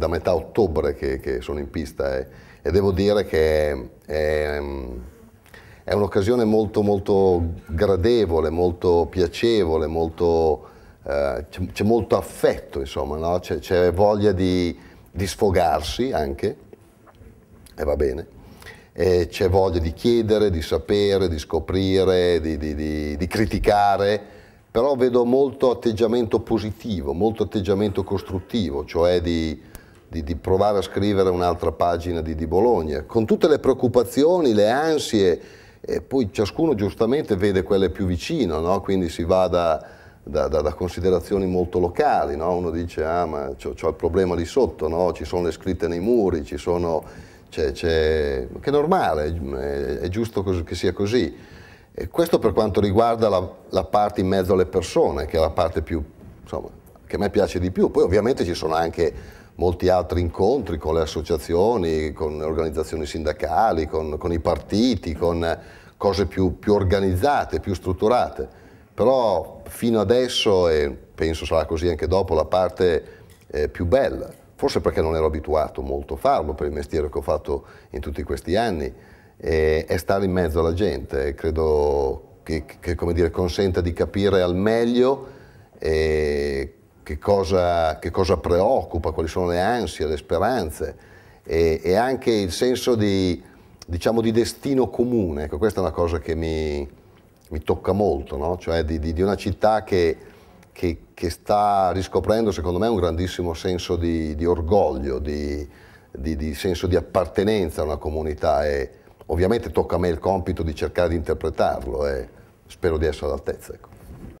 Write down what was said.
da metà ottobre che, che sono in pista e, e, devo dire che è, è un'occasione molto, molto gradevole, molto piacevole, molto, eh, c'è, molto affetto, insomma, no? c'è, voglia di, di, sfogarsi anche, e va bene, c'è voglia di chiedere, di sapere, di scoprire, di, di, di criticare però vedo molto atteggiamento positivo, molto atteggiamento costruttivo, cioè di di, di, provare a scrivere un'altra pagina di, di Bologna, con tutte le preoccupazioni, le ansie, e poi ciascuno giustamente vede quelle più vicino, no? quindi si va da, da, da, da considerazioni molto locali, no? uno dice ah ma c'ho, il problema lì sotto, no? ci sono le scritte nei muri, ci sono, c è, che è normale, è, è giusto che sia così. E questo per quanto riguarda la, la parte in mezzo alle persone, che è la parte più, insomma, che a me piace di più. Poi ovviamente ci sono anche molti altri incontri con le associazioni, con le organizzazioni sindacali, con, con i partiti, con cose più, più, organizzate, più strutturate. Però fino adesso, e penso sarà così anche dopo, la parte eh, più bella, forse perché non ero abituato molto a farlo per il mestiere che ho fatto in tutti questi anni, eh, è stare in mezzo alla gente. Credo che, che dire, consenta di capire al meglio eh, che cosa, che cosa preoccupa, quali sono le ansie, le speranze e, e anche il senso di, diciamo, di destino comune. Ecco, questa è una cosa che mi, mi tocca molto, no? cioè di, di, di, una città che, che, che, sta riscoprendo secondo me un grandissimo senso di, di orgoglio, di, senso di appartenenza a una comunità e ovviamente tocca a me il compito di cercare di interpretarlo e spero di essere all'altezza. Ecco.